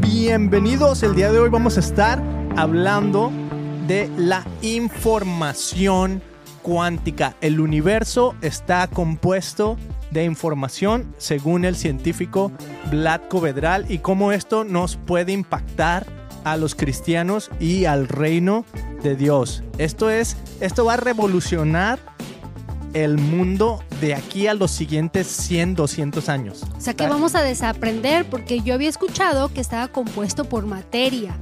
Bienvenidos, el día de hoy vamos a estar hablando de la información cuántica. El universo está compuesto de información según el científico Vlad Covedral y cómo esto nos puede impactar a los cristianos y al reino de Dios. Esto es, esto va a revolucionar el mundo de aquí a los siguientes 100, 200 años. O sea que vamos a desaprender porque yo había escuchado que estaba compuesto por materia.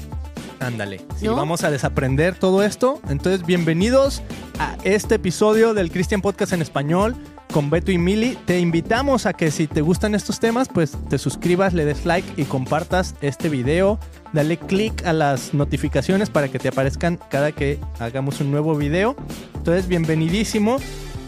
Ándale, vamos a desaprender todo esto, entonces bienvenidos a este episodio del Christian Podcast en español con Beto y Mili. Te invitamos a que si te gustan estos temas, pues te suscribas, le des like y compartas este video. Dale click a las notificaciones para que te aparezcan cada que hagamos un nuevo video. Entonces, bienvenidísimo.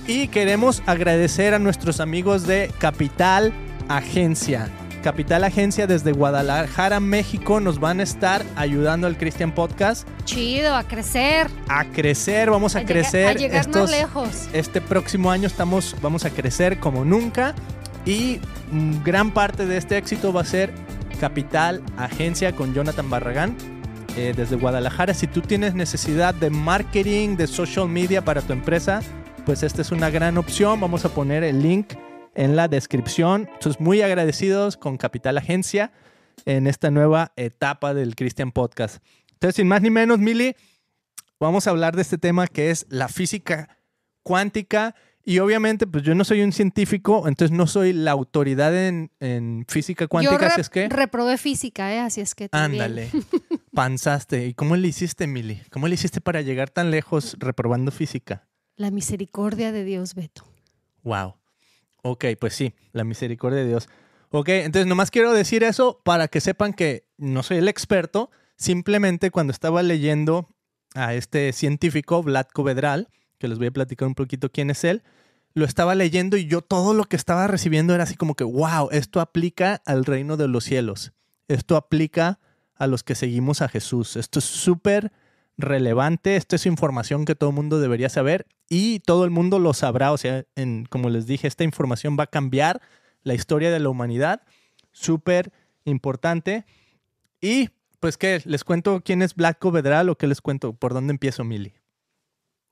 Y queremos agradecer a nuestros amigos de Capital Agencia. Capital Agencia desde Guadalajara, México, nos van a estar ayudando al Christian Podcast. Chido, a crecer. A crecer, vamos a, crecer. a llegar lejos. Este próximo año estamos, vamos a crecer como nunca. Y mm, gran parte de este éxito va a ser Capital Agencia con Jonathan Barragán eh, desde Guadalajara. Si tú tienes necesidad de marketing, de social media para tu empresa, pues esta es una gran opción. Vamos a poner el link en la descripción. Entonces, muy agradecidos con Capital Agencia en esta nueva etapa del Christian Podcast. Entonces, sin más ni menos, Mili, vamos a hablar de este tema que es la física cuántica. Y obviamente, pues yo no soy un científico, entonces no soy la autoridad en, física cuántica, yo así es que... reprobé física, ¿eh? Así es que... Ándale, panzaste. ¿Y cómo le hiciste, Mili? ¿Cómo le hiciste para llegar tan lejos reprobando física? la misericordia de Dios, Beto. Wow. Ok, pues sí, la misericordia de Dios. Ok, entonces nomás quiero decir eso para que sepan que no soy el experto. Simplemente cuando estaba leyendo a este científico, Vlad Covedral, que les voy a platicar un poquito quién es él, lo estaba leyendo y yo todo lo que estaba recibiendo era así como que, wow, esto aplica al reino de los cielos. Esto aplica a los que seguimos a Jesús. Esto es súper relevante, esto es información que todo el mundo debería saber y todo el mundo lo sabrá, o sea, como les dije, esta información va a cambiar la historia de la humanidad, súper importante. Y pues ¿qué? les cuento quién es Black Covedral o qué les cuento, por dónde empiezo, Mili.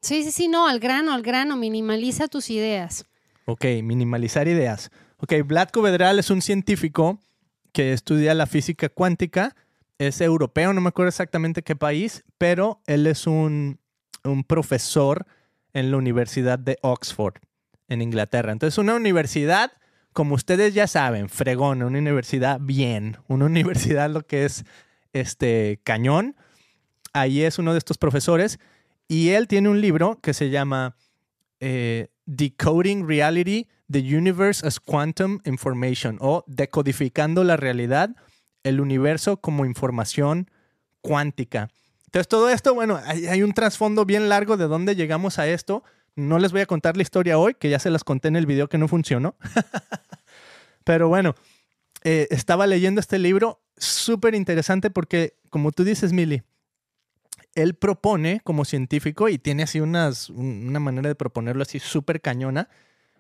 Sí, sí, sí, no, al grano, al grano, minimaliza tus ideas. Ok, minimalizar ideas. Ok, Black Covedral es un científico que estudia la física cuántica es europeo, no me acuerdo exactamente qué país, pero él es un, profesor en la Universidad de Oxford, en Inglaterra. Entonces, una universidad, como ustedes ya saben, fregón, una universidad bien, una universidad lo que es este cañón. Ahí es uno de estos profesores y él tiene un libro que se llama eh, Decoding Reality, The Universe as Quantum Information o Decodificando la Realidad el universo como información cuántica. Entonces todo esto, bueno, hay, un trasfondo bien largo de dónde llegamos a esto. No les voy a contar la historia hoy, que ya se las conté en el video que no funcionó. Pero bueno, eh, estaba leyendo este libro, súper interesante porque, como tú dices, Mili, él propone como científico y tiene así unas, una manera de proponerlo así súper cañona,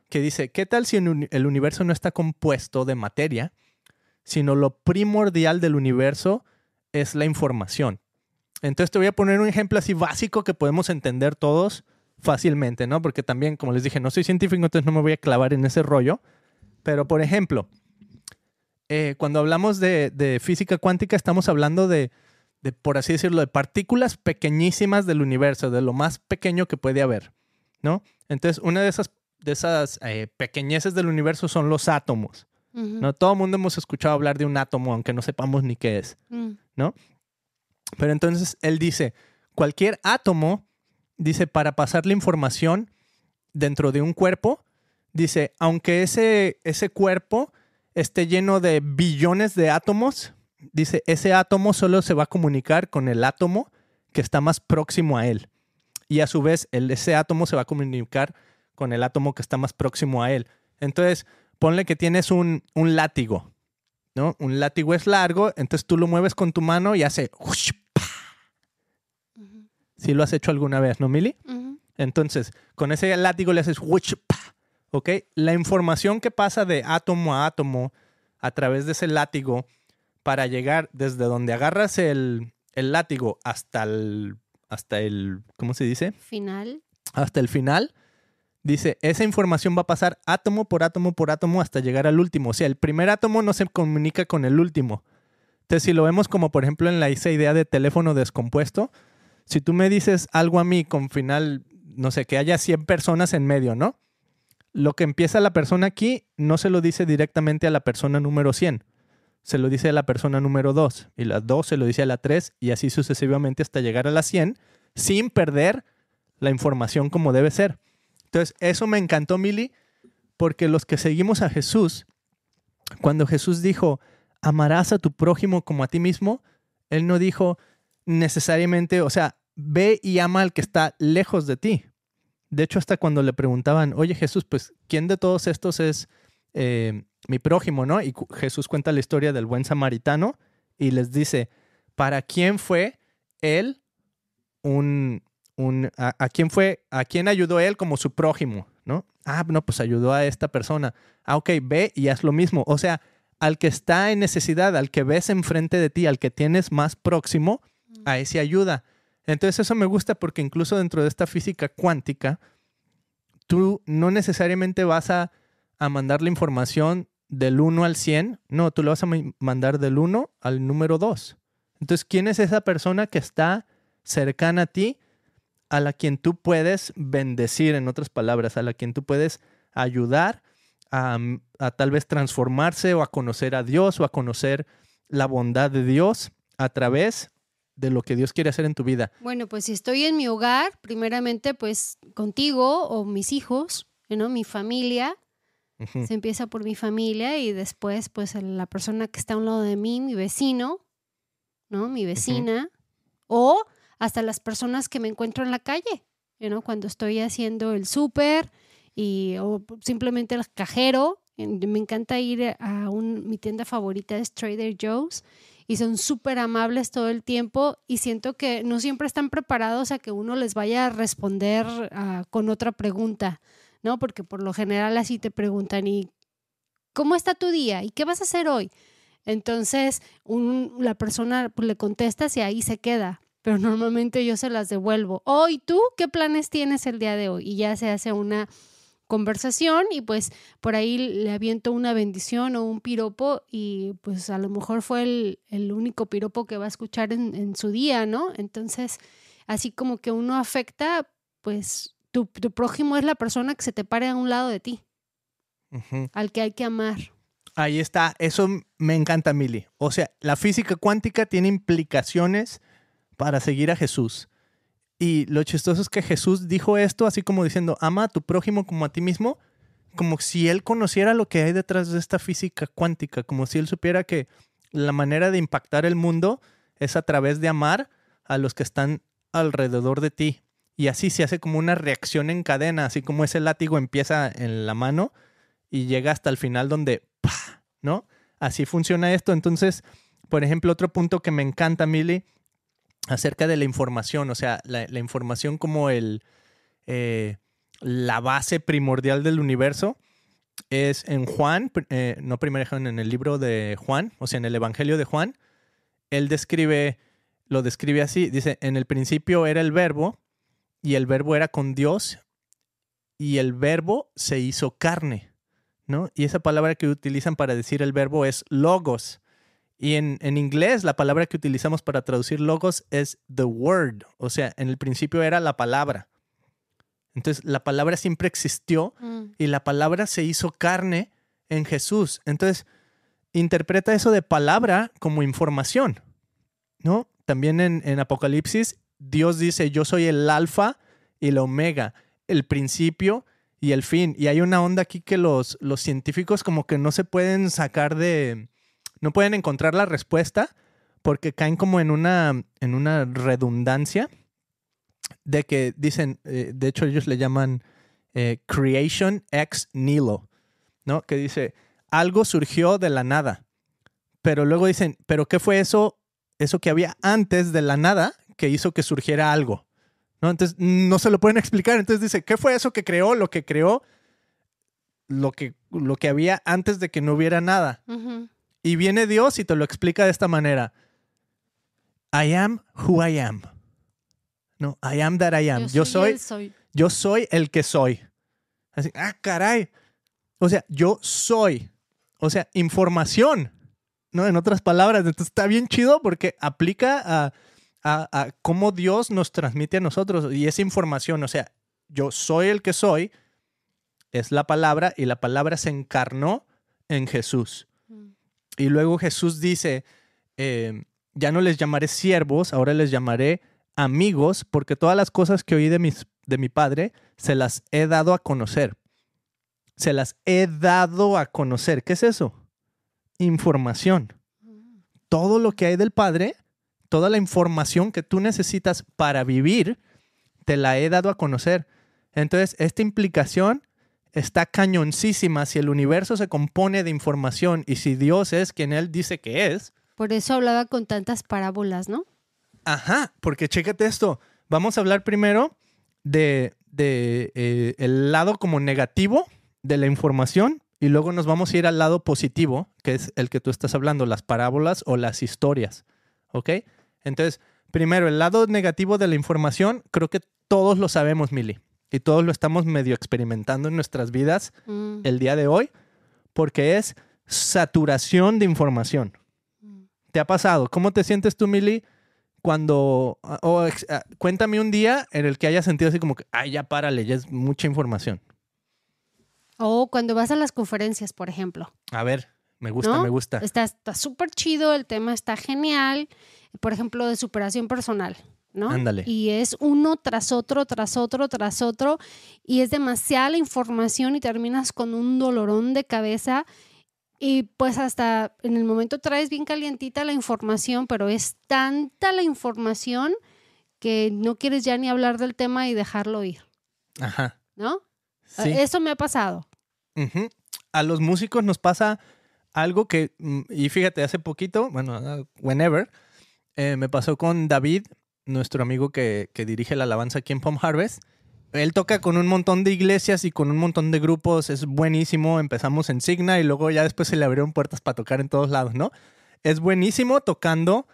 que dice, ¿qué tal si el universo no está compuesto de materia, sino lo primordial del universo es la información. Entonces te voy a poner un ejemplo así básico que podemos entender todos fácilmente, ¿no? Porque también, como les dije, no soy científico, entonces no me voy a clavar en ese rollo. Pero, por ejemplo, eh, cuando hablamos de, física cuántica, estamos hablando de, por así decirlo, de partículas pequeñísimas del universo, de lo más pequeño que puede haber, ¿no? Entonces, una de esas, de esas eh, pequeñeces del universo son los átomos. ¿no? Todo el mundo hemos escuchado hablar de un átomo, aunque no sepamos ni qué es, mm. ¿no? Pero entonces él dice, cualquier átomo, dice, para pasar la información dentro de un cuerpo, dice, aunque ese, ese cuerpo esté lleno de billones de átomos, dice, ese átomo solo se va a comunicar con el átomo que está más próximo a él. Y a su vez, el, ese átomo se va a comunicar con el átomo que está más próximo a él. Entonces, ponle que tienes un, látigo, ¿no? Un látigo es largo, entonces tú lo mueves con tu mano y hace... Si lo has hecho alguna vez, ¿no, Milly? Entonces, con ese látigo le haces... ¿Ok? La información que pasa de átomo a átomo a través de ese látigo para llegar desde donde agarras el, el látigo hasta el... Hasta el... ¿Cómo se dice? Final. Hasta el final Dice, esa información va a pasar átomo por átomo por átomo hasta llegar al último. O sea, el primer átomo no se comunica con el último. Entonces, si lo vemos como por ejemplo en la esa idea de teléfono descompuesto, si tú me dices algo a mí con final, no sé, que haya 100 personas en medio, ¿no? Lo que empieza la persona aquí no se lo dice directamente a la persona número 100, se lo dice a la persona número 2 y la 2 se lo dice a la 3 y así sucesivamente hasta llegar a la 100 sin perder la información como debe ser. Entonces, eso me encantó, Mili, porque los que seguimos a Jesús, cuando Jesús dijo, amarás a tu prójimo como a ti mismo, Él no dijo necesariamente, o sea, ve y ama al que está lejos de ti. De hecho, hasta cuando le preguntaban, oye Jesús, pues, ¿quién de todos estos es eh, mi prójimo, no? Y Jesús cuenta la historia del buen samaritano y les dice, ¿para quién fue él un, a, quién fue, a quién ayudó él como su prójimo, ¿no? Ah, no, pues ayudó a esta persona. Ah, ok, ve y haz lo mismo. O sea, al que está en necesidad, al que ves enfrente de ti, al que tienes más próximo, a mm. ese ayuda. Entonces eso me gusta porque incluso dentro de esta física cuántica, tú no necesariamente vas a, a mandar la información del 1 al 100, no, tú lo vas a mandar del 1 al número 2. Entonces, ¿quién es esa persona que está cercana a ti a la quien tú puedes bendecir, en otras palabras, a la quien tú puedes ayudar mm, a, tal vez transformarse o a conocer a Dios o a conocer la bondad de Dios a través de lo que Dios quiere hacer en tu vida. Bueno, pues si estoy en mi hogar, primeramente pues contigo o mis hijos, ¿no? Mi familia. Se empieza por mi familia y después pues la persona que está a un lado de mí, mi vecino, ¿no? Mi vecina. O hasta las personas que me encuentro en la calle, Cuando estoy haciendo el súper o simplemente el cajero, me encanta ir a un, mi tienda favorita es Trader Joe's y son súper amables todo el tiempo y siento que no siempre están preparados a que uno les vaya a responder ah, con otra pregunta, ¿no? Porque por lo general así te preguntan y ¿cómo está tu día? ¿Y qué vas a hacer hoy? Entonces la persona pues, le contesta y ahí se queda pero normalmente yo se las devuelvo. Hoy oh, tú, ¿qué planes tienes el día de hoy? Y ya se hace una conversación y pues por ahí le aviento una bendición o un piropo y pues a lo mejor fue el, único piropo que va a escuchar en, su día, ¿no? Entonces, así como que uno afecta, pues tu, prójimo es la persona que se te pare a un lado de ti, al que hay que amar. Ahí está, eso me encanta, Mili. O sea, la física cuántica tiene implicaciones para seguir a Jesús. Y lo chistoso es que Jesús dijo esto así como diciendo, ama a tu prójimo como a ti mismo, como si él conociera lo que hay detrás de esta física cuántica, como si él supiera que la manera de impactar el mundo es a través de amar a los que están alrededor de ti. Y así se hace como una reacción en cadena, así como ese látigo empieza en la mano y llega hasta el final donde, ¿no? Así funciona esto. Entonces, por ejemplo, otro punto que me encanta, Mili, acerca de la información, o sea, la, información como el, eh, la base primordial del universo, es en Juan, eh, no primero en el libro de Juan, o sea, en el Evangelio de Juan, él describe, lo describe así, dice, en el principio era el verbo y el verbo era con Dios y el verbo se hizo carne, ¿no? Y esa palabra que utilizan para decir el verbo es logos, y en, inglés la palabra que utilizamos para traducir logos es the word, o sea, en el principio era la palabra. Entonces la palabra siempre existió mm. y la palabra se hizo carne en Jesús. Entonces interpreta eso de palabra como información, ¿no? También en, Apocalipsis Dios dice, yo soy el alfa y el omega, el principio y el fin. Y hay una onda aquí que los, los científicos como que no se pueden sacar de no pueden encontrar la respuesta porque caen como en una, en una redundancia de que dicen, eh, de hecho ellos le llaman eh, creation ex Nilo, ¿no? Que dice, algo surgió de la nada, pero luego dicen, pero ¿qué fue eso, eso que había antes de la nada que hizo que surgiera algo? ¿No? Entonces no se lo pueden explicar, entonces dice, ¿qué fue eso que creó, lo que creó, lo que, lo que había antes de que no hubiera nada? Y viene Dios y te lo explica de esta manera. I am who I am. No, I am that I am. Yo soy, yo soy, el que soy. Así, ah, caray. O sea, yo soy. O sea, información. ¿no? En otras palabras, entonces está bien chido porque aplica a, a, a, cómo Dios nos transmite a nosotros y esa información, o sea, yo soy el que soy, es la palabra y la palabra se encarnó en Jesús. Y luego Jesús dice, eh, ya no les llamaré siervos, ahora les llamaré amigos, porque todas las cosas que oí de, mis, de mi padre se las he dado a conocer. Se las he dado a conocer. ¿Qué es eso? Información. Todo lo que hay del padre, toda la información que tú necesitas para vivir, te la he dado a conocer. Entonces, esta implicación está cañoncísima si el universo se compone de información y si Dios es quien Él dice que es. Por eso hablaba con tantas parábolas, ¿no? Ajá, porque chécate esto. Vamos a hablar primero de, eh, el lado como negativo de la información y luego nos vamos a ir al lado positivo, que es el que tú estás hablando, las parábolas o las historias, ¿ok? Entonces, primero, el lado negativo de la información, creo que todos lo sabemos, Mili y todos lo estamos medio experimentando en nuestras vidas mm. el día de hoy, porque es saturación de información. Mm. ¿Te ha pasado? ¿Cómo te sientes tú, Mili, cuando... Ah, ah, cuéntame un día en el que hayas sentido así como que, ay, ya párale, ya es mucha información. O cuando vas a las conferencias, por ejemplo. A ver, me gusta, me gusta. Está súper chido, el tema está genial. Por ejemplo, de superación personal. Y es uno tras otro, tras otro, tras otro, y es demasiada información y terminas con un dolorón de cabeza. Y pues hasta en el momento traes bien calientita la información, pero es tanta la información que no quieres ya ni hablar del tema y dejarlo ir. Ajá. ¿No? Eh, eso me ha pasado. A los músicos nos pasa algo que, mm, y fíjate, hace poquito, bueno, whenever, eh, me pasó con David nuestro amigo que, dirige la alabanza aquí en Palm Harvest, él toca con un montón de iglesias y con un montón de grupos, es buenísimo, empezamos en Signa y luego ya después se le abrieron puertas para tocar en todos lados, ¿no? Es buenísimo tocando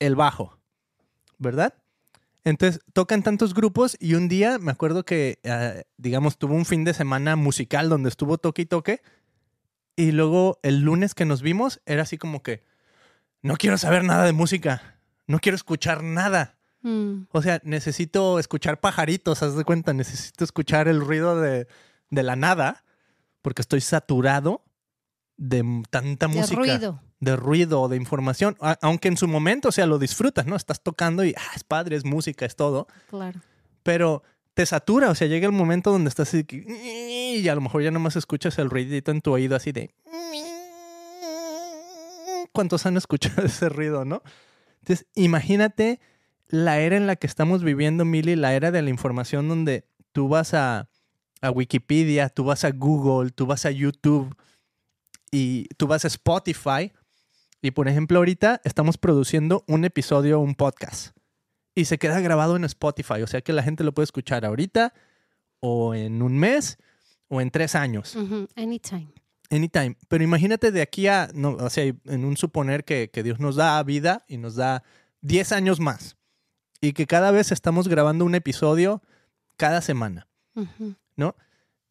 el bajo, ¿verdad? Entonces tocan tantos grupos y un día me acuerdo que, eh, digamos, tuvo un fin de semana musical donde estuvo toque y toque y luego el lunes que nos vimos era así como que, no quiero saber nada de música, no quiero escuchar nada. Mm. O sea, necesito escuchar pajaritos, haz de cuenta, necesito escuchar el ruido de, la nada, porque estoy saturado de tanta de música. Ruido. De ruido, de información. aunque en su momento, o sea, lo disfrutas, ¿no? Estás tocando y ah, es padre, es música, es todo. Claro. Pero te satura, o sea, llega el momento donde estás así y a lo mejor ya más escuchas el ruidito en tu oído así de... ¿Cuántos han escuchado ese ruido, no? Entonces, imagínate la era en la que estamos viviendo, Mili, la era de la información donde tú vas a, Wikipedia, tú vas a Google, tú vas a YouTube y tú vas a Spotify. Y por ejemplo, ahorita estamos produciendo un episodio, un podcast. Y se queda grabado en Spotify. O sea que la gente lo puede escuchar ahorita o en un mes o en tres años. Anytime. Anytime. Pero imagínate de aquí a, o sea, en un suponer que, Dios nos da vida y nos da 10 años más. Y que cada vez estamos grabando un episodio cada semana, ¿no?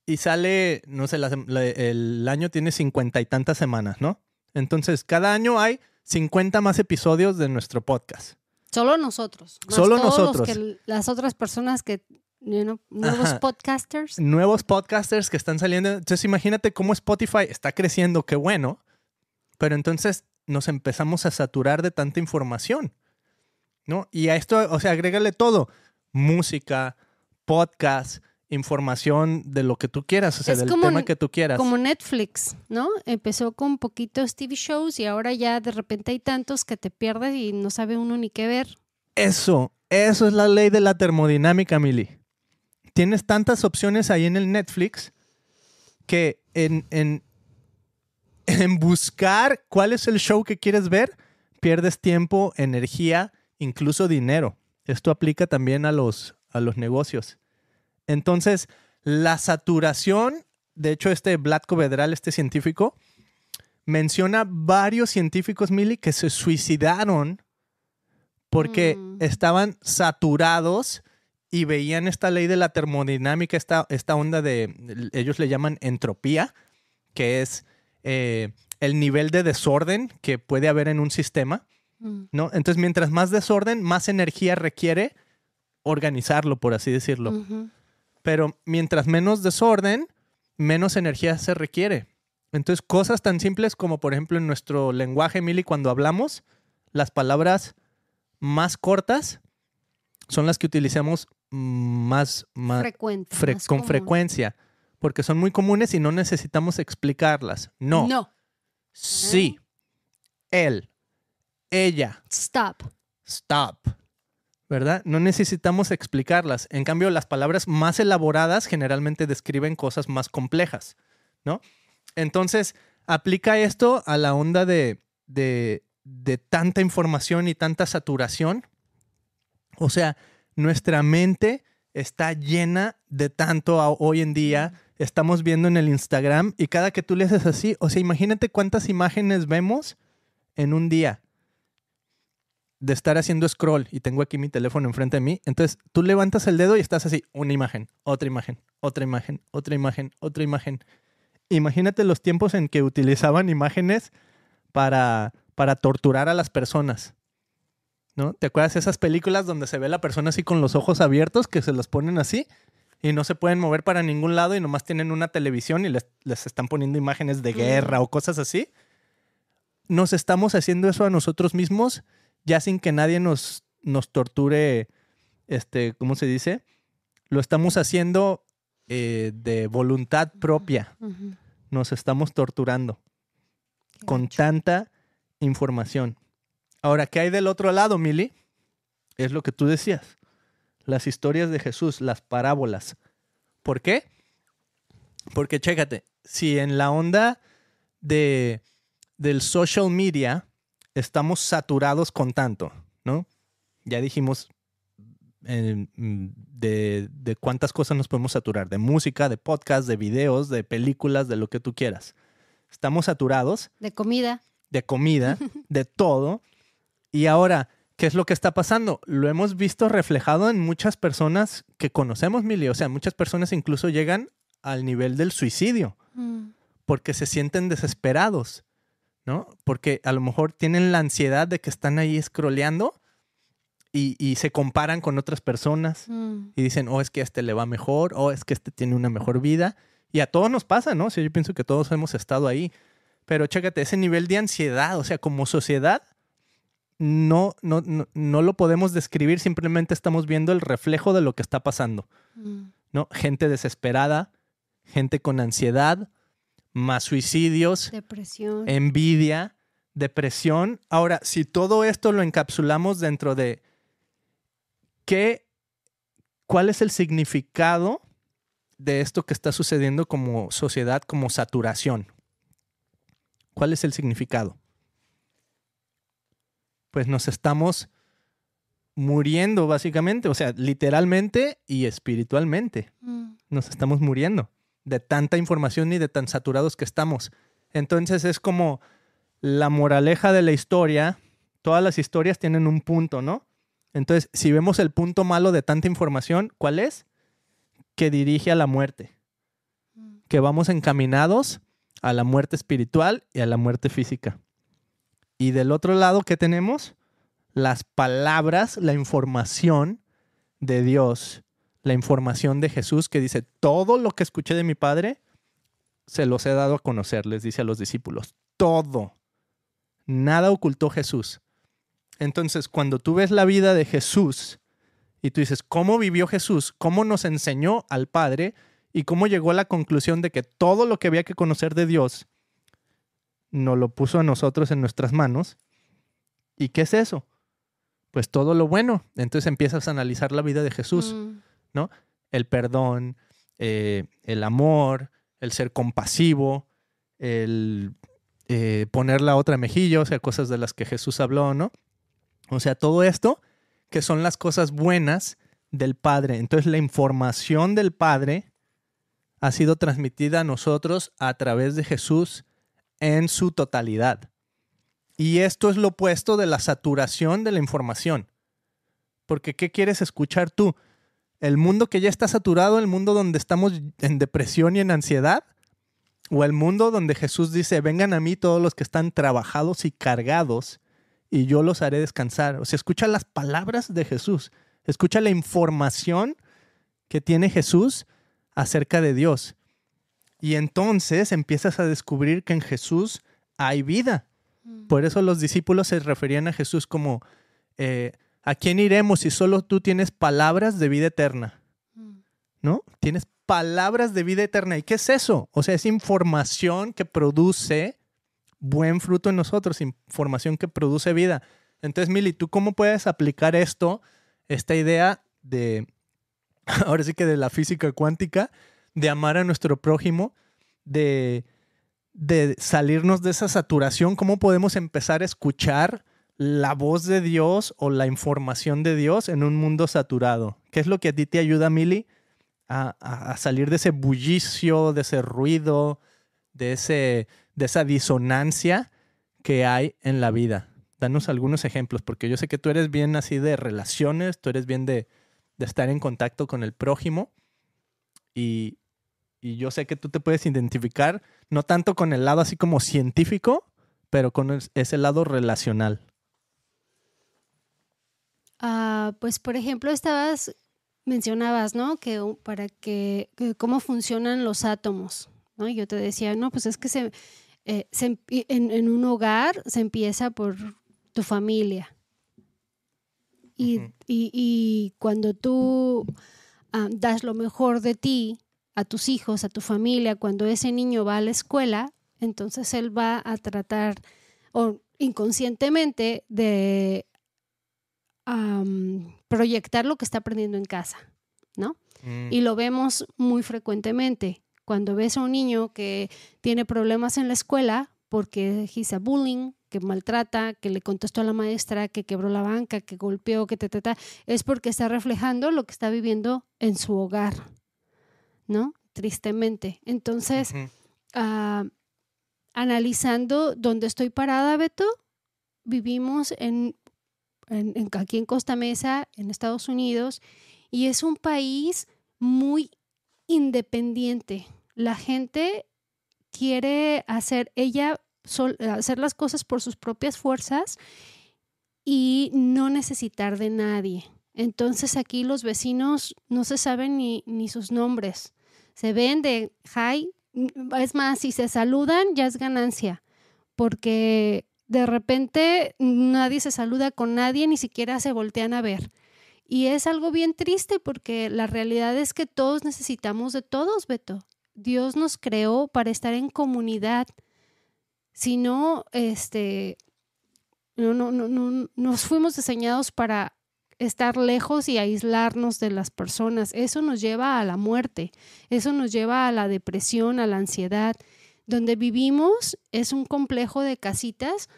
Y sale, no sé, el año tiene cincuenta y tantas semanas, ¿no? Entonces, cada año hay 50 más episodios de nuestro podcast. Solo nosotros. Solo nosotros. Los que, las otras personas que nuevos podcasters. Nuevos podcasters que están saliendo. Entonces imagínate cómo Spotify está creciendo, qué bueno. Pero entonces nos empezamos a saturar de tanta información. ¿No? Y a esto, o sea, agrégale todo. Música, podcast, información de lo que tú quieras, o sea, del tema que tú quieras. Como Netflix, ¿no? Empezó con poquitos TV shows y ahora ya de repente hay tantos que te pierdes y no sabe uno ni qué ver. Eso, eso es la ley de la termodinámica, Mili tienes tantas opciones ahí en el Netflix que en, buscar cuál es el show que quieres ver, pierdes tiempo, energía, incluso dinero. Esto aplica también a los, a los negocios. Entonces, la saturación, de hecho, este Vlad Vedral, este científico, menciona varios científicos, Mili, que se suicidaron porque mm. estaban saturados y veían esta ley de la termodinámica, esta, esta onda de, ellos le llaman entropía, que es eh, el nivel de desorden que puede haber en un sistema, mm. ¿no? Entonces, mientras más desorden, más energía requiere organizarlo, por así decirlo. Pero mientras menos desorden, menos energía se requiere. Entonces, cosas tan simples como, por ejemplo, en nuestro lenguaje, Mili, cuando hablamos, las palabras más cortas son las que utilizamos más, con frecuencia, porque son muy comunes y no necesitamos explicarlas. No. No. Sí. Ah. Él. Ella. Stop. Stop. ¿Verdad? No necesitamos explicarlas. En cambio, las palabras más elaboradas generalmente describen cosas más complejas, ¿no? Entonces, aplica esto a la onda de, de, de tanta información y tanta saturación. O sea, nuestra mente está llena de tanto hoy en día. Estamos viendo en el Instagram y cada que tú le haces así, o sea, imagínate cuántas imágenes vemos en un día de estar haciendo scroll y tengo aquí mi teléfono enfrente de mí. Entonces tú levantas el dedo y estás así, una imagen, otra imagen, otra imagen, otra imagen, otra imagen. Imagínate los tiempos en que utilizaban imágenes para, para torturar a las personas. ¿no? ¿Te acuerdas de esas películas donde se ve a la persona así con los ojos abiertos, que se los ponen así y no se pueden mover para ningún lado y nomás tienen una televisión y les, están poniendo imágenes de mm. guerra o cosas así? Nos estamos haciendo eso a nosotros mismos ya sin que nadie nos, nos torture, este, ¿cómo se dice? Lo estamos haciendo eh, de voluntad propia. Nos estamos torturando con tanta información. Ahora, ¿qué hay del otro lado, Mili? Es lo que tú decías. Las historias de Jesús, las parábolas. ¿Por qué? Porque chécate, si en la onda de, del social media estamos saturados con tanto, ¿no? Ya dijimos em, de, de cuántas cosas nos podemos saturar, de música, de podcast, de videos, de películas, de lo que tú quieras. Estamos saturados. De comida. De comida, de todo. Y ahora, ¿qué es lo que está pasando? Lo hemos visto reflejado en muchas personas que conocemos, Mili. O sea, muchas personas incluso llegan al nivel del suicidio mm. porque se sienten desesperados, ¿no? Porque a lo mejor tienen la ansiedad de que están ahí scrolleando y, y se comparan con otras personas mm. y dicen, oh, es que a este le va mejor, o oh, es que este tiene una mejor vida. Y a todos nos pasa, ¿no? O yo pienso que todos hemos estado ahí. Pero chécate, ese nivel de ansiedad, o sea, como sociedad, no, no, no, no, lo podemos describir, simplemente estamos viendo el reflejo de lo que está pasando. Mm. ¿no? Gente desesperada, gente con ansiedad, más suicidios, depresión. envidia, depresión. Ahora, si todo esto lo encapsulamos dentro de qué, cuál es el significado de esto que está sucediendo como sociedad, como saturación. ¿Cuál es el significado? pues nos estamos muriendo básicamente, o sea, literalmente y espiritualmente. Mm. Nos estamos muriendo de tanta información y de tan saturados que estamos. Entonces es como la moraleja de la historia, todas las historias tienen un punto, ¿no? Entonces, si vemos el punto malo de tanta información, ¿cuál es? Que dirige a la muerte. Mm. Que vamos encaminados a la muerte espiritual y a la muerte física. Y del otro lado, ¿qué tenemos? Las palabras, la información de Dios, la información de Jesús que dice, todo lo que escuché de mi Padre, se los he dado a conocer, les dice a los discípulos, todo. Nada ocultó Jesús. Entonces, cuando tú ves la vida de Jesús y tú dices, ¿cómo vivió Jesús? ¿Cómo nos enseñó al Padre? ¿Y cómo llegó a la conclusión de que todo lo que había que conocer de Dios nos lo puso a nosotros en nuestras manos. ¿Y qué es eso? Pues todo lo bueno. Entonces empiezas a analizar la vida de Jesús, mm. ¿no? El perdón, eh, el amor, el ser compasivo, el eh, poner la otra mejilla, o sea, cosas de las que Jesús habló, ¿no? O sea, todo esto que son las cosas buenas del Padre. Entonces la información del Padre ha sido transmitida a nosotros a través de Jesús en su totalidad. Y esto es lo opuesto de la saturación de la información. Porque ¿qué quieres escuchar tú? ¿El mundo que ya está saturado, el mundo donde estamos en depresión y en ansiedad? ¿O el mundo donde Jesús dice, vengan a mí todos los que están trabajados y cargados, y yo los haré descansar? O sea, escucha las palabras de Jesús, escucha la información que tiene Jesús acerca de Dios. Y entonces empiezas a descubrir que en Jesús hay vida. Mm. Por eso los discípulos se referían a Jesús como, eh, ¿a quién iremos si solo tú tienes palabras de vida eterna? Mm. ¿No? Tienes palabras de vida eterna. ¿Y qué es eso? O sea, es información que produce buen fruto en nosotros, información que produce vida. Entonces, Mili, ¿tú cómo puedes aplicar esto, esta idea de, ahora sí que de la física cuántica, de amar a nuestro prójimo, de, salirnos de esa saturación, cómo podemos empezar a escuchar la voz de Dios o la información de Dios en un mundo saturado. ¿Qué es lo que a ti te ayuda, Mili, a, a salir de ese bullicio, de ese ruido, de, ese, de esa disonancia que hay en la vida? Danos algunos ejemplos, porque yo sé que tú eres bien así de relaciones, tú eres bien de, de estar en contacto con el prójimo y, y yo sé que tú te puedes identificar, no tanto con el lado así como científico, pero con ese lado relacional. Ah, pues por ejemplo, estabas, mencionabas, ¿no? Que para que, cómo funcionan los átomos, ¿no? Yo te decía, no, pues es que se, eh, en, un hogar se empieza por tu familia. Y, cuando tú ah, das lo mejor de ti, a tus hijos, a tu familia, cuando ese niño va a la escuela, entonces él va a tratar o inconscientemente de proyectar lo que está aprendiendo en casa, ¿no? Mm. Y lo vemos muy frecuentemente. Cuando ves a un niño que tiene problemas en la escuela porque hizo bullying, que maltrata, que le contestó a la maestra, que quebró la banca, que golpeó, que te, trata es porque está reflejando lo que está viviendo en su hogar. ¿no? Tristemente. Entonces, ah, analizando dónde estoy parada, Beto, vivimos en, aquí en Costa Mesa, en Estados Unidos, y es un país muy independiente. La gente quiere hacer ella hacer las cosas por sus propias fuerzas y no necesitar de nadie. Entonces aquí los vecinos no se saben ni sus nombres se ven de hi, mm, es más, si se saludan ya es ganancia, porque de repente nadie se saluda con nadie, ni siquiera se voltean a ver. Y es algo bien triste porque la realidad es que todos necesitamos de todos, Beto. Dios nos creó para estar en comunidad. Si no, este, no, no, no nos fuimos diseñados para estar lejos y aislarnos de las personas. Eso nos lleva a la muerte, eso nos lleva a la depresión, a la ansiedad. Donde vivimos es un complejo de casitas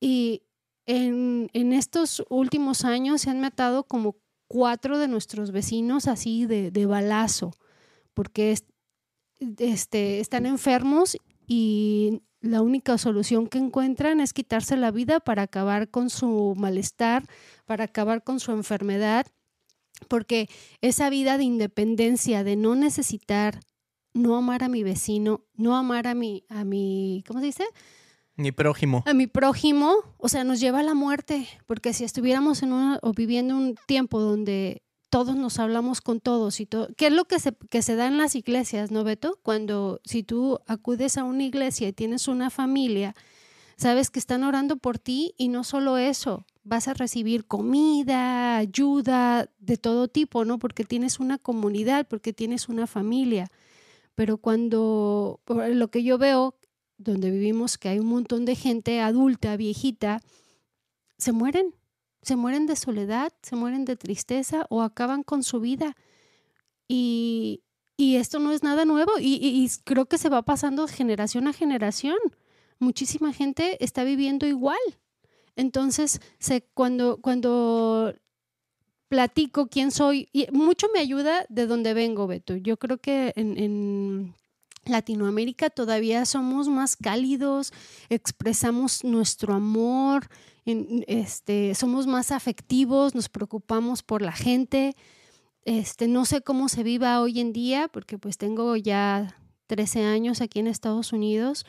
y en, estos últimos años se han matado como cuatro de nuestros vecinos así de, balazo, porque este, están enfermos y la única solución que encuentran es quitarse la vida para acabar con su malestar, para acabar con su enfermedad, porque esa vida de independencia, de no necesitar, no amar a mi vecino, no amar a mi, a mi, ¿cómo se dice? Mi prójimo. A mi prójimo, o sea, nos lleva a la muerte, porque si estuviéramos en una, o viviendo un tiempo donde todos nos hablamos con todos y todo. ¿Qué es lo que se, que se da en las iglesias, no, Beto? Cuando si tú acudes a una iglesia y tienes una familia, sabes que están orando por ti y no solo eso, vas a recibir comida, ayuda de todo tipo, ¿no? Porque tienes una comunidad, porque tienes una familia. Pero cuando lo que yo veo, donde vivimos, que hay un montón de gente adulta, viejita, se mueren se mueren de soledad, se mueren de tristeza o acaban con su vida. Y, esto no es nada nuevo y, creo que se va pasando generación a generación. Muchísima gente está viviendo igual. Entonces, cuando, cuando platico quién soy, y mucho me ayuda de dónde vengo, Beto. Yo creo que en Latinoamérica todavía somos más cálidos, expresamos nuestro amor, este, somos más afectivos, nos preocupamos por la gente. Este, no sé cómo se viva hoy en día, porque pues tengo ya 13 años aquí en Estados Unidos,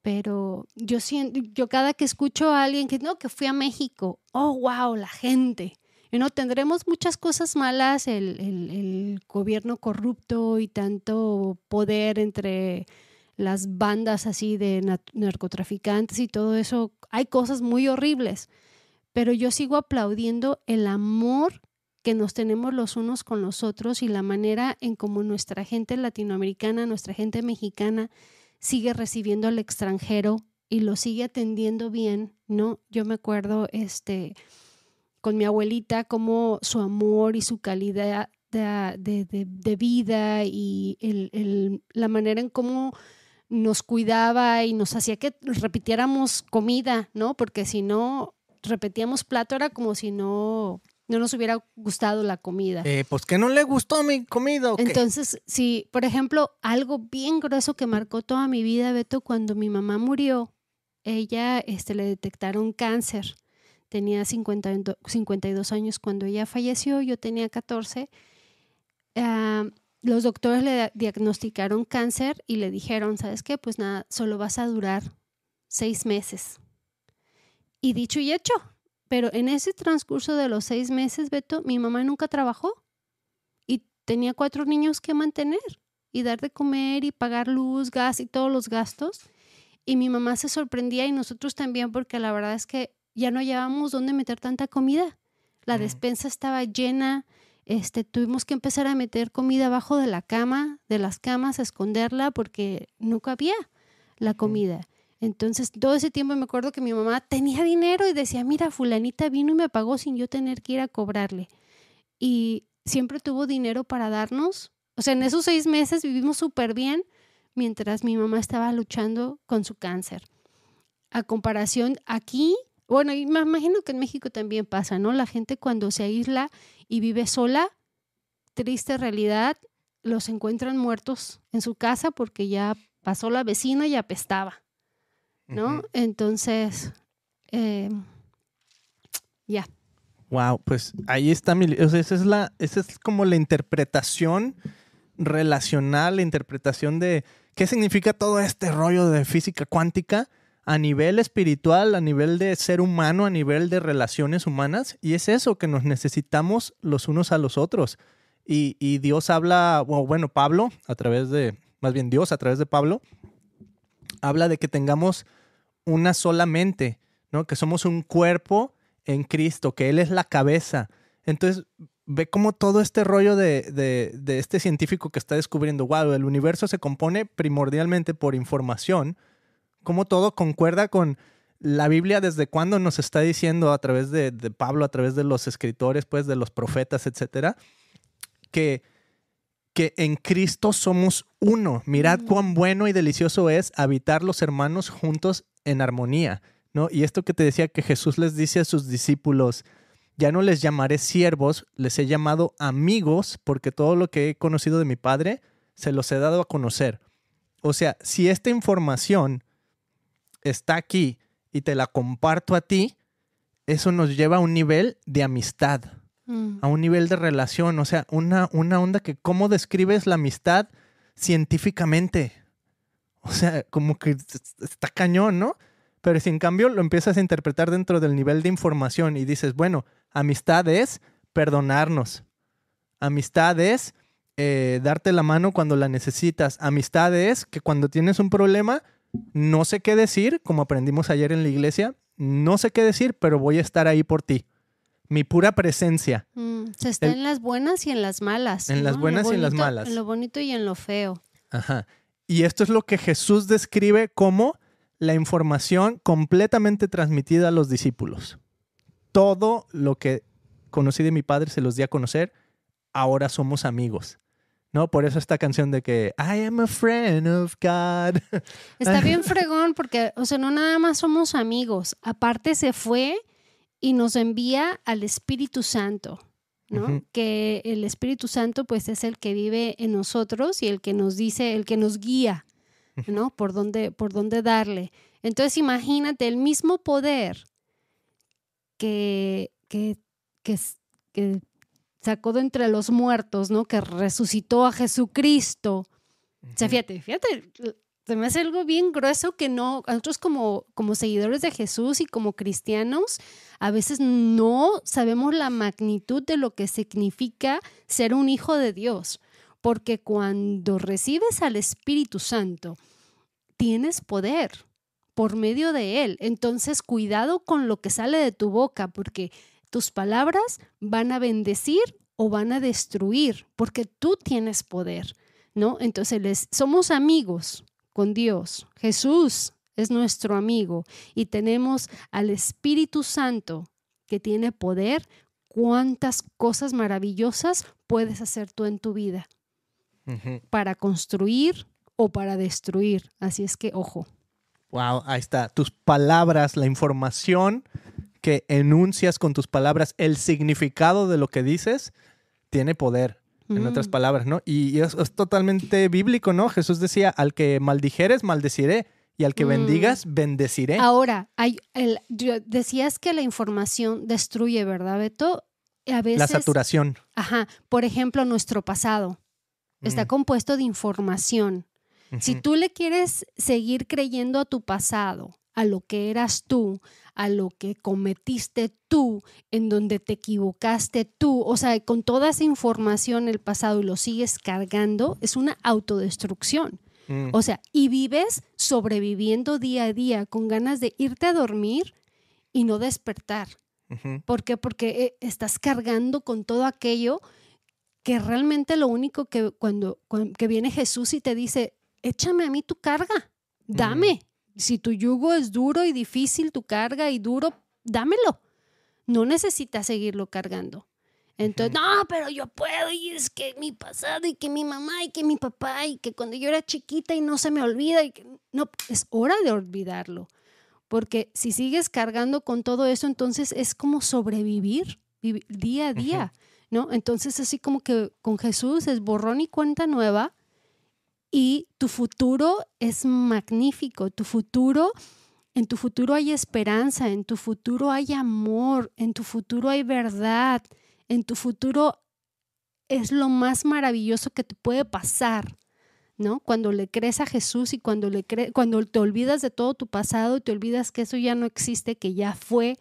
pero yo siento, yo cada que escucho a alguien que no, que fui a México, oh, wow, la gente. Bueno, tendremos muchas cosas malas, el, el gobierno corrupto y tanto poder entre las bandas así de narcotraficantes y todo eso. Hay cosas muy horribles, pero yo sigo aplaudiendo el amor que nos tenemos los unos con los otros y la manera en cómo nuestra gente latinoamericana, nuestra gente mexicana sigue recibiendo al extranjero y lo sigue atendiendo bien, ¿no? Yo me acuerdo, este, con mi abuelita, como su amor y su calidad de, vida y el, la manera en cómo nos cuidaba y nos hacía que repitiéramos comida, ¿no? Porque si no repetíamos plato era como si no no nos hubiera gustado la comida. Eh, pues que no le gustó mi comida. Entonces, sí, por ejemplo, algo bien grueso que marcó toda mi vida, Beto, cuando mi mamá murió, ella este, le detectaron cáncer tenía 50, 52 años cuando ella falleció, yo tenía 14. los doctores le diagnosticaron cáncer y le dijeron, ¿sabes qué? Pues nada, solo vas a durar seis meses. Y dicho y hecho, pero en ese transcurso de los seis meses, Beto, mi mamá nunca trabajó y tenía cuatro niños que mantener y dar de comer y pagar luz, gas y todos los gastos. Y mi mamá se sorprendía y nosotros también porque la verdad es que ya no hallábamos dónde meter tanta comida. La mm. despensa estaba llena, este, tuvimos que empezar a meter comida abajo de la cama, de las camas, a esconderla porque no cabía la comida. Entonces, todo ese tiempo me acuerdo que mi mamá tenía dinero y decía, mira, fulanita vino y me pagó sin yo tener que ir a cobrarle. Y siempre tuvo dinero para darnos. O sea, en esos seis meses vivimos súper bien mientras mi mamá estaba luchando con su cáncer. A comparación, aquí bueno, y me imagino que en México también pasa, ¿no? La gente cuando se aísla y vive sola, triste realidad, los encuentran muertos en su casa porque ya pasó la vecina y apestaba, ¿no? Entonces, eh, ya. Wow, pues ahí está o sea, esa es la, esa es como la interpretación relacional, la interpretación de qué significa todo este rollo de física cuántica a nivel espiritual, a nivel de ser humano, a nivel de relaciones humanas. Y es eso, que nos necesitamos los unos a los otros. Y, Dios habla, bueno, Pablo, a través de, más bien Dios a través de Pablo, habla de que tengamos una sola mente, ¿no? que somos un cuerpo en Cristo, que Él es la cabeza. Entonces, ve cómo todo este rollo de, de este científico que está descubriendo, wow, el universo se compone primordialmente por información, cómo todo concuerda con la Biblia desde cuándo nos está diciendo a través de, Pablo, a través de los escritores, pues de los profetas, etcétera, que, que en Cristo somos uno. Mirad mm. cuán bueno y delicioso es habitar los hermanos juntos en armonía, ¿no? Y esto que te decía que Jesús les dice a sus discípulos, ya no les llamaré siervos, les he llamado amigos, porque todo lo que he conocido de mi Padre se los he dado a conocer. O sea, si esta información está aquí y te la comparto a ti, eso nos lleva a un nivel de amistad, mm. a un nivel de relación, o sea, una, una onda que cómo describes la amistad científicamente. O sea, como que está cañón, ¿no? Pero si en cambio lo empiezas a interpretar dentro del nivel de información y dices, bueno, amistad es perdonarnos. Amistad es eh, darte la mano cuando la necesitas. Amistad es que cuando tienes un problema, no sé qué decir, como aprendimos ayer en la iglesia, no sé qué decir, pero voy a estar ahí por ti. Mi pura presencia. Mm, se está en las buenas y en las malas. En las buenas y en las malas. En lo bonito y en lo feo. Ajá. Y esto es lo que Jesús describe como la información completamente transmitida a los discípulos. Todo lo que conocí de mi Padre se los di a conocer, ahora somos amigos. ¿no? Por eso esta canción de que I am a friend of God. Está bien fregón porque, o sea, no nada más somos amigos, aparte se fue y nos envía al Espíritu Santo. ¿no? Que el Espíritu Santo pues es el que vive en nosotros y el que nos dice, el que nos guía, ¿no? Por dónde por dónde darle. Entonces imagínate el mismo poder que, que, que sacó de entre los muertos, ¿no? Que resucitó a Jesucristo. O sea, fíjate, fíjate, se me hace algo bien grueso que no, nosotros como, como seguidores de Jesús y como cristianos, a veces no sabemos la magnitud de lo que significa ser un hijo de Dios, porque cuando recibes al Espíritu Santo, tienes poder por medio de Él. Entonces, cuidado con lo que sale de tu boca, porque tus palabras van a bendecir o van a destruir, porque tú tienes poder, ¿no? Entonces les, somos amigos con Dios. Jesús es nuestro amigo y tenemos al Espíritu Santo que tiene poder. ¿Cuántas cosas maravillosas puedes hacer tú en tu vida para construir o para destruir? Así es que, ojo. Wow, ahí está. Tus palabras, la información que enuncias con tus palabras, el significado de lo que dices, tiene poder, en mm. otras palabras, ¿no? Y, es, totalmente bíblico, ¿no? Jesús decía, al que maldijeres, maldeciré. Y al que mm. bendigas, bendeciré. Ahora, hay el, decías que la información destruye, ¿verdad, Beto? A veces, la saturación. Ajá. Por ejemplo, nuestro pasado está mm. compuesto de información. Si tú le quieres seguir creyendo a tu pasado, a lo que eras tú, a lo que cometiste tú, en donde te equivocaste tú. O sea, con toda esa información el pasado y lo sigues cargando, es una autodestrucción. Mm. O sea, y vives sobreviviendo día a día con ganas de irte a dormir y no despertar. ¿Por qué? Porque eh, estás cargando con todo aquello que realmente lo único que cuando, que viene Jesús y te dice, échame a mí tu carga, dame si tu yugo es duro y difícil, tu carga y duro, dámelo. No necesitas seguirlo cargando. Entonces, no, pero yo puedo y es que mi pasado y que mi mamá y que mi papá y que cuando yo era chiquita y no se me olvida y que no, es hora de olvidarlo. Porque si sigues cargando con todo eso, entonces es como sobrevivir día a día, ¿no? Entonces así como que con Jesús es borrón y cuenta nueva y tu futuro es magnífico, tu futuro... En tu futuro hay esperanza, en tu futuro hay amor, en tu futuro hay verdad, en tu futuro es lo más maravilloso que te puede pasar, ¿no? Cuando le crees a Jesús y cuando, le cuando te olvidas de todo tu pasado y te olvidas que eso ya no existe, que ya fue,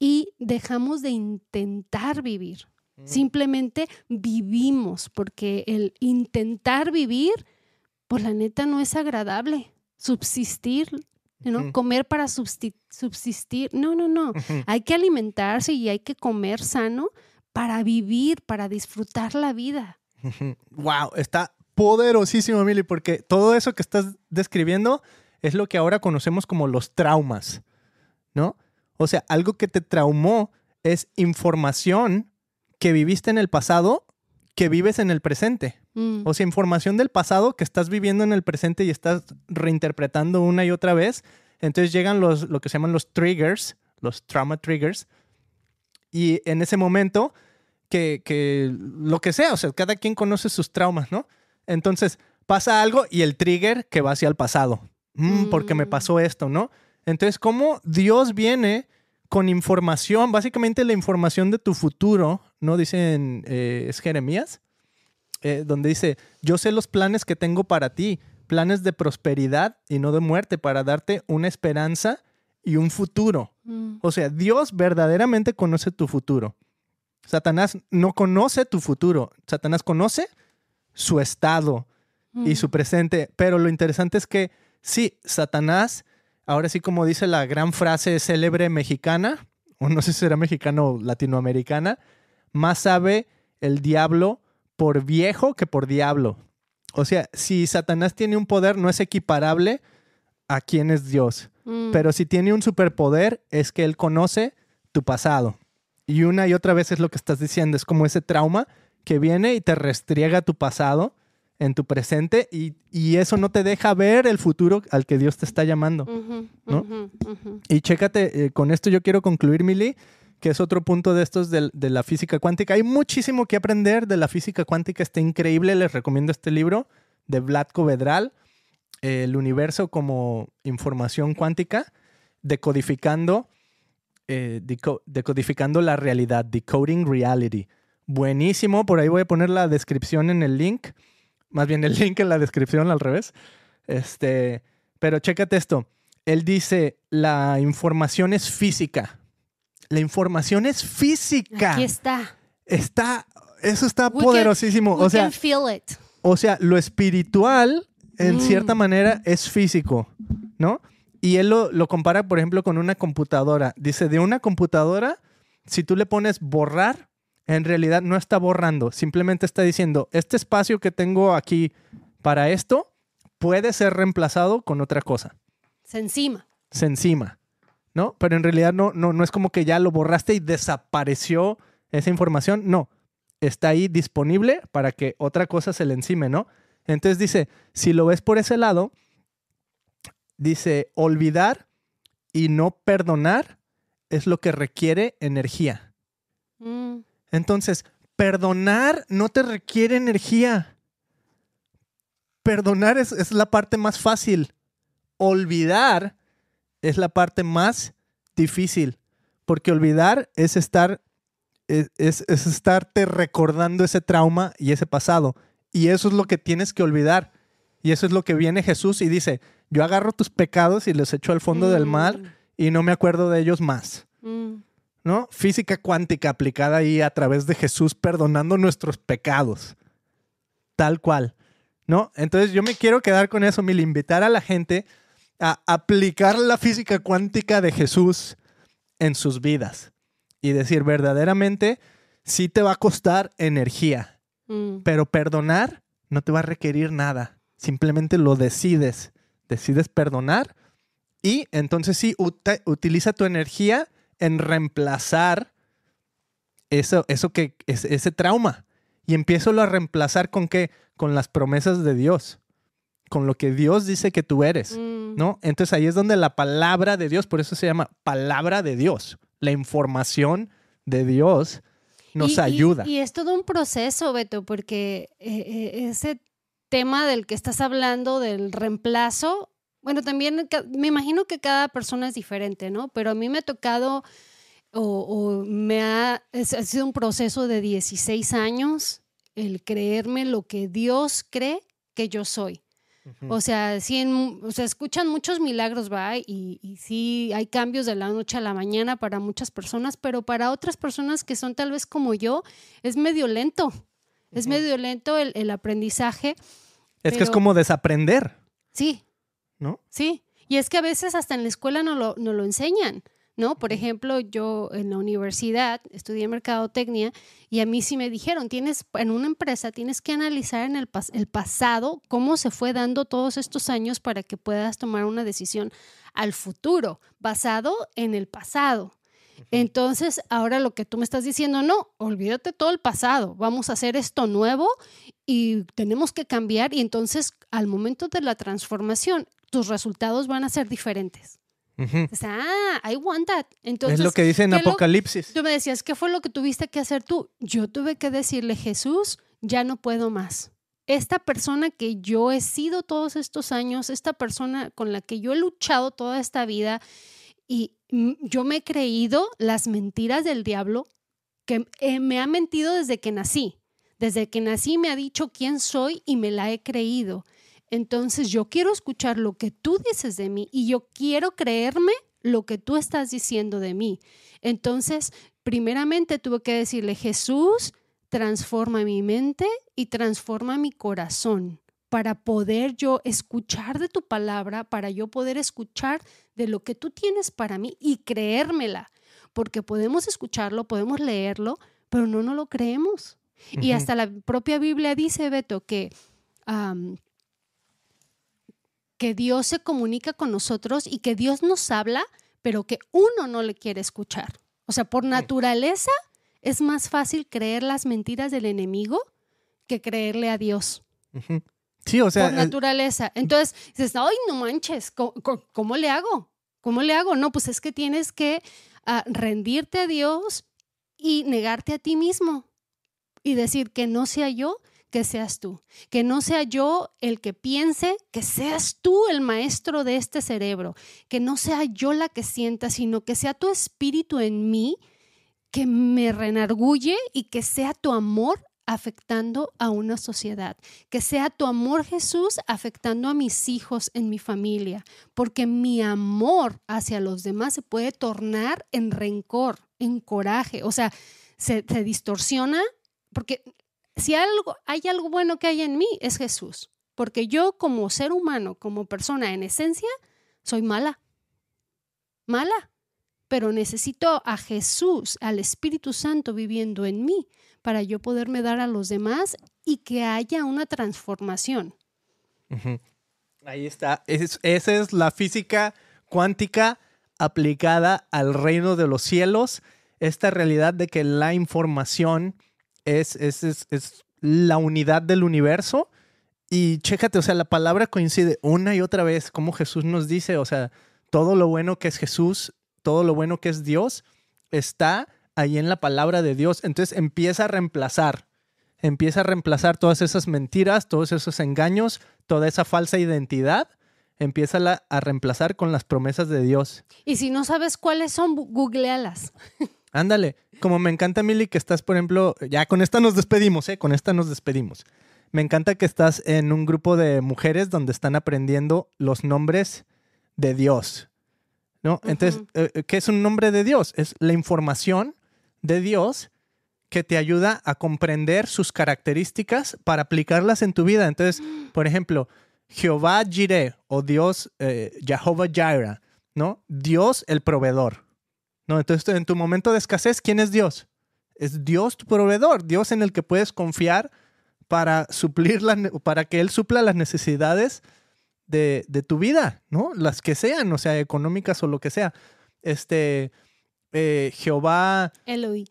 y dejamos de intentar vivir, Simplemente vivimos, porque el intentar vivir, por la neta no es agradable. Subsistir, ¿no? Comer para subsistir. No, no, no. hay que alimentarse y hay que comer sano para vivir, para disfrutar la vida. wow, está poderosísimo, Emily, porque todo eso que estás describiendo es lo que ahora conocemos como los traumas, ¿no? O sea, algo que te traumó es información que viviste en el pasado que vives en el presente. Mm. O sea, información del pasado que estás viviendo en el presente y estás reinterpretando una y otra vez. Entonces llegan los, lo que se llaman los triggers, los trauma triggers. Y en ese momento, que, lo que sea, o sea, cada quien conoce sus traumas, ¿no? Entonces pasa algo y el trigger que va hacia el pasado. Mm, Porque me mm. pasó esto, ¿no? Entonces, ¿cómo Dios viene con información, básicamente la información de tu futuro, no dicen, eh, es Jeremías, eh, donde dice, yo sé los planes que tengo para ti, planes de prosperidad y no de muerte, para darte una esperanza y un futuro. Mm. O sea, Dios verdaderamente conoce tu futuro. Satanás no conoce tu futuro, Satanás conoce su estado y mm. su presente, pero lo interesante es que sí, Satanás, ahora sí como dice la gran frase célebre mexicana, o no sé si será mexicana o latinoamericana, más sabe el diablo por viejo que por diablo. O sea, si Satanás tiene un poder, no es equiparable a quién es Dios. Mm. Pero si tiene un superpoder, es que él conoce tu pasado. Y una y otra vez es lo que estás diciendo, es como ese trauma que viene y te restriega tu pasado en tu presente y, eso no te deja ver el futuro al que Dios te está llamando, ¿no? Y chécate, eh, con esto yo quiero concluir, Mili, que es otro punto de estos de, la física cuántica. Hay muchísimo que aprender de la física cuántica, está increíble, les recomiendo este libro de Vlad Vedral, El universo como información cuántica, decodificando, eh, decodificando la realidad, decoding reality. Buenísimo, por ahí voy a poner la descripción en el link, más bien el link en la descripción al revés. Este, pero chécate esto. Él dice, la información es física, la información es física. Aquí está. Está, eso está poderosísimo. o sea, o sea, lo espiritual, en mm. cierta manera, es físico, ¿no? Y él lo, lo compara, por ejemplo, con una computadora. Dice, de una computadora, si tú le pones borrar, en realidad no está borrando, simplemente está diciendo, este espacio que tengo aquí para esto puede ser reemplazado con otra cosa. Se encima. Se encima. ¿no? Pero en realidad no, no, es como que ya lo borraste y desapareció esa información, no, está ahí disponible para que otra cosa se le encime, ¿no? Entonces dice, si lo ves por ese lado, dice, olvidar y no perdonar es lo que requiere energía. Mm. Entonces, perdonar no te requiere energía. Perdonar es, es la parte más fácil. Olvidar es la parte más difícil, porque olvidar es estar e, es, estarte recordando ese trauma y ese pasado. Y eso es lo que tienes que olvidar. Y eso es lo que viene Jesús y dice, yo agarro tus pecados y los echo al fondo del mm. mar y no me acuerdo de ellos más. Mm. ¿No? Física cuántica aplicada ahí a través de Jesús perdonando nuestros pecados. Tal cual. ¿No? Entonces yo me quiero quedar con eso, mil, invitar a la gente a aplicar la física cuántica de Jesús en sus vidas y decir verdaderamente, sí te va a costar energía, mm. pero perdonar no te va a requerir nada, simplemente lo decides, decides perdonar y entonces sí utiliza tu energía en reemplazar eso, eso que, es, ese trauma y empiezo a reemplazar con qué, con las promesas de Dios, con lo que Dios dice que tú eres. Mm. ¿no? Entonces ahí es donde la palabra de Dios, por eso se llama palabra de Dios, la información de Dios nos ayuda. Y, es todo un proceso, Beto, porque eh, eh, ese tema del que estás hablando, del reemplazo, bueno, también me imagino que cada persona es diferente, ¿no? Pero a mí me ha tocado o, me ha, ha sido un proceso de 16 años el creerme lo que Dios cree que yo soy. O sea, sí, escuchan muchos milagros, va, y, sí hay cambios de la noche a la mañana para muchas personas, pero para otras personas que son tal vez como yo, es medio lento. Es medio lento el, aprendizaje. Es que es como desaprender. Sí. ¿No? Sí. Y es que a veces hasta en la escuela no lo enseñan. ¿no? Por ejemplo, yo en la universidad estudié mercadotecnia y a mí sí me dijeron, tienes en una empresa tienes que analizar en el pasado cómo se fue dando todos estos años para que puedas tomar una decisión al futuro, basado en el pasado. Entonces, ahora lo que tú me estás diciendo, no, olvídate todo el pasado, vamos a hacer esto nuevo y tenemos que cambiar y entonces al momento de la transformación, tus resultados van a ser diferentes ah, I want that. Entonces, es lo que dice en Apocalipsis. tú me decías, ¿qué fue lo que tuviste que hacer tú? Yo tuve que decirle, Jesús, ya no puedo más. Esta persona que yo he sido todos estos años, esta persona con la que yo he luchado toda esta vida y yo me he creído las mentiras del diablo que eh, me ha mentido desde que nací. Desde que nací me ha dicho quién soy y me la he creído. Entonces yo quiero escuchar lo que tú dices de mí y yo quiero creerme lo que tú estás diciendo de mí. Entonces, primeramente tuve que decirle, Jesús, transforma mi mente y transforma mi corazón para poder yo escuchar de tu palabra, para yo poder escuchar de lo que tú tienes para mí y creérmela, porque podemos escucharlo, podemos leerlo, pero no no lo creemos. Y hasta la propia Biblia dice, Beto, que que Dios se comunica con nosotros y que Dios nos habla, pero que uno no le quiere escuchar. O sea, por mm. naturaleza es más fácil creer las mentiras del enemigo que creerle a Dios. Sí, o sea. Por naturaleza. Entonces, dices, ay, no manches, ¿cómo, le hago? ¿Cómo le hago? No, pues es que tienes que ah, rendirte a Dios y negarte a ti mismo y decir que no sea yo, que seas tú, que no sea yo el que piense, que seas tú el maestro de este cerebro, que no sea yo la que sienta, sino que sea tu espíritu en mí que me renargulle y que sea tu amor afectando a una sociedad, que sea tu amor Jesús afectando a mis hijos en mi familia, porque mi amor hacia los demás se puede tornar en rencor, en coraje, o sea, se, se distorsiona porque si algo, hay algo bueno que hay en mí, es Jesús. Porque yo como ser humano, como persona en esencia, soy mala. Mala. Pero necesito a Jesús, al Espíritu Santo viviendo en mí para yo poderme dar a los demás y que haya una transformación. Ahí está. esa es la física cuántica aplicada al reino de los cielos. Esta realidad de que la información es, es, la unidad del universo. Y chécate, o sea, la palabra coincide una y otra vez, como Jesús nos dice, o sea, todo lo bueno que es Jesús, todo lo bueno que es Dios, está ahí en la palabra de Dios. Entonces empieza a reemplazar, empieza a reemplazar todas esas mentiras, todos esos engaños, toda esa falsa identidad empieza a reemplazar con las promesas de Dios. Y si no sabes cuáles son, googlealas. Ándale, como me encanta, Mili, que estás, por ejemplo, ya con esta nos despedimos, ¿eh? Con esta nos despedimos. Me encanta que estás en un grupo de mujeres donde están aprendiendo los nombres de Dios, ¿no? Entonces, eh, eh, ¿qué es un nombre de Dios? Es la información de Dios que te ayuda a comprender sus características para aplicarlas en tu vida. Entonces, por ejemplo, Jehová Jireh o Dios eh, Jehová Jireh, ¿no? Dios el proveedor entonces en tu momento de escasez, ¿quién es Dios? Es Dios tu proveedor, Dios en el que puedes confiar para suplir para que él supla las necesidades de, tu vida, ¿no? Las que sean, o sea, económicas o lo que sea. Este, eh, Jehová... Eloí.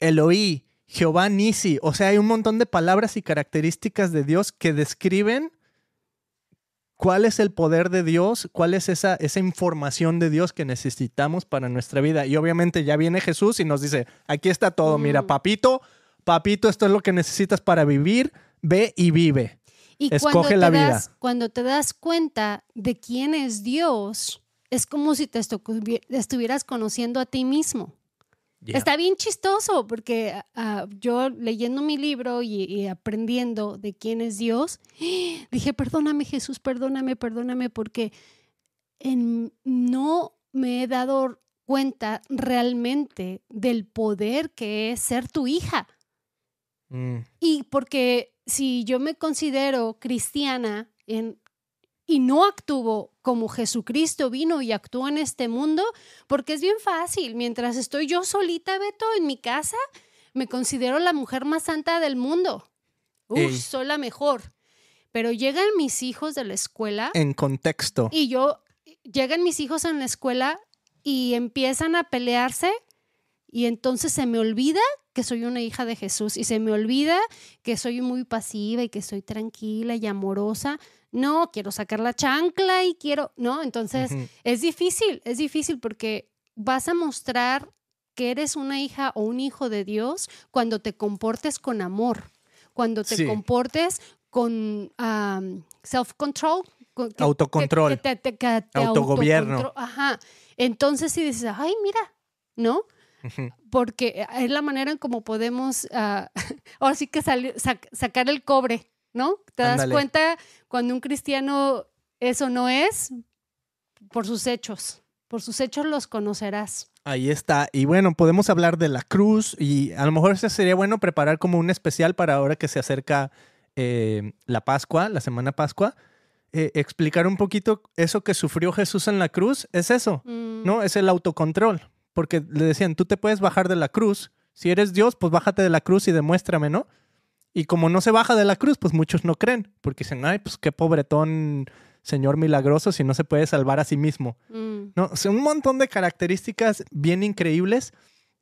Eloí, Jehová Nisi, o sea, hay un montón de palabras y características de Dios que describen cuál es el poder de Dios, cuál es esa, esa información de Dios que necesitamos para nuestra vida. Y obviamente ya viene Jesús y nos dice, aquí está todo, mira, mm. papito, papito, esto es lo que necesitas para vivir, ve y vive. Y Escoge la vida. cuando te das cuenta de quién es Dios, es como si te estuvieras conociendo a ti mismo. Está bien chistoso porque ah, yo leyendo mi libro y, aprendiendo de quién es Dios, dije, perdóname Jesús, perdóname, perdóname, porque no me he dado cuenta realmente del poder que es ser tu hija. Mm. Y porque si yo me considero cristiana en, y no actuó como Jesucristo vino y actúa en este mundo, porque es bien fácil, mientras estoy yo solita, Beto, en mi casa, me considero la mujer más santa del mundo. Uf, soy la mejor. Pero llegan mis hijos de la escuela. En contexto. Y yo, llegan mis hijos en la escuela y empiezan a pelearse y entonces se me olvida que soy una hija de Jesús y se me olvida que soy muy pasiva y que soy tranquila y amorosa no, quiero sacar la chancla y quiero, ¿no? Entonces, es difícil, es difícil porque vas a mostrar que eres una hija o un hijo de Dios cuando te comportes con amor, cuando te comportes con self-control. Autocontrol. Autogobierno. Ajá. Entonces, si dices, ay, mira, ¿no? Porque eh, es la manera en cómo podemos, ah, ahora sí que sacar el cobre, ¿no? Te das cuenta cuando un cristiano eso no es por sus hechos. Por sus hechos los conocerás. Ahí está. Y bueno, podemos hablar de la cruz y a lo mejor sería bueno preparar como un especial para ahora que se acerca eh, la Pascua, la semana Pascua. Eh, explicar un poquito eso que sufrió Jesús en la cruz es eso, mm. ¿no? Es el autocontrol. Porque le decían, tú te puedes bajar de la cruz. Si eres Dios, pues bájate de la cruz y demuéstrame, ¿no? Y como no se baja de la cruz, pues muchos no creen, porque dicen, ay, pues qué pobretón señor milagroso si no se puede salvar a sí mismo. Mm. No, o un montón de características bien increíbles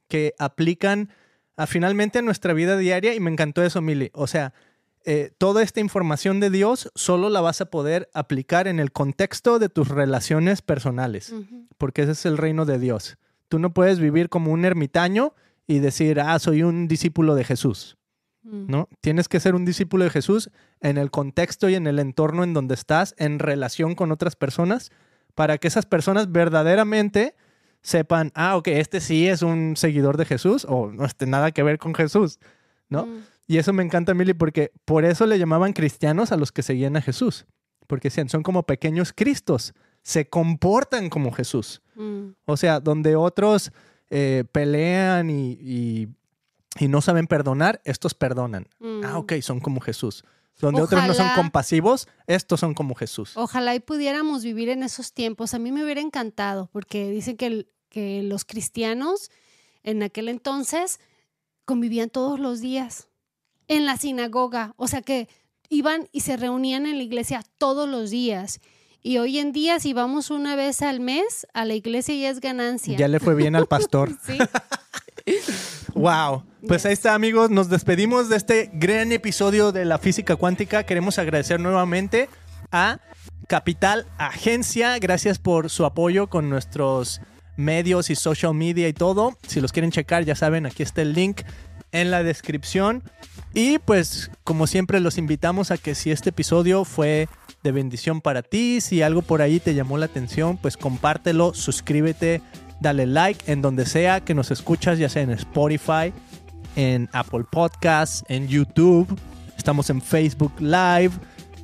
que aplican a finalmente a nuestra vida diaria y me encantó eso, Mili. O sea, eh, toda esta información de Dios solo la vas a poder aplicar en el contexto de tus relaciones personales, porque ese es el reino de Dios. Tú no puedes vivir como un ermitaño y decir, ah, soy un discípulo de Jesús. ¿no? Tienes que ser un discípulo de Jesús en el contexto y en el entorno en donde estás, en relación con otras personas, para que esas personas verdaderamente sepan, ah, ok, este sí es un seguidor de Jesús o no tiene este, nada que ver con Jesús, ¿no? Y eso me encanta, Mili, porque por eso le llamaban cristianos a los que seguían a Jesús, porque decían, son como pequeños Cristos, se comportan como Jesús. O sea, donde otros eh, pelean y y no saben perdonar, estos perdonan. Mm. Ah, ok, son como Jesús. Donde otros no son compasivos, estos son como Jesús. Ojalá y pudiéramos vivir en esos tiempos. A mí me hubiera encantado, porque dicen que, que los cristianos en aquel entonces convivían todos los días en la sinagoga. O sea que iban y se reunían en la iglesia todos los días. Y hoy en día, si vamos una vez al mes a la iglesia, ya es ganancia. Ya le fue bien al pastor. sí. Wow. Pues ahí está, amigos. Nos despedimos de este gran episodio de la física cuántica. Queremos agradecer nuevamente a Capital Agencia. Gracias por su apoyo con nuestros medios y social media y todo. Si los quieren checar, ya saben, aquí está el link en la descripción. Y pues, como siempre, los invitamos a que si este episodio fue de bendición para ti, si algo por ahí te llamó la atención, pues compártelo, suscríbete Dale like en donde sea que nos escuchas, ya sea en Spotify, en Apple Podcasts, en YouTube. Estamos en Facebook Live.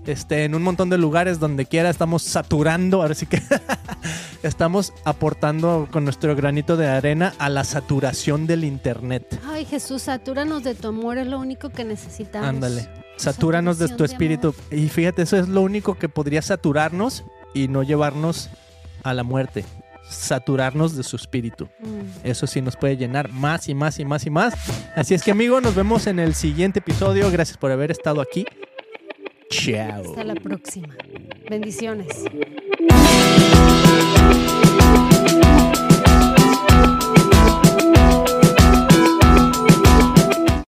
Este, en un montón de lugares donde quiera estamos saturando, ahora sí que estamos aportando con nuestro granito de arena a la saturación del internet. Ay Jesús, satúranos de tu amor, es lo único que necesitamos. Ándale, satúranos de tu espíritu. y fíjate, eso es lo único que podría saturarnos y no llevarnos a la muerte saturarnos de su espíritu. Mm. Eso sí nos puede llenar más y más y más y más. Así es que amigos, nos vemos en el siguiente episodio. Gracias por haber estado aquí. Chao. Hasta la próxima. Bendiciones.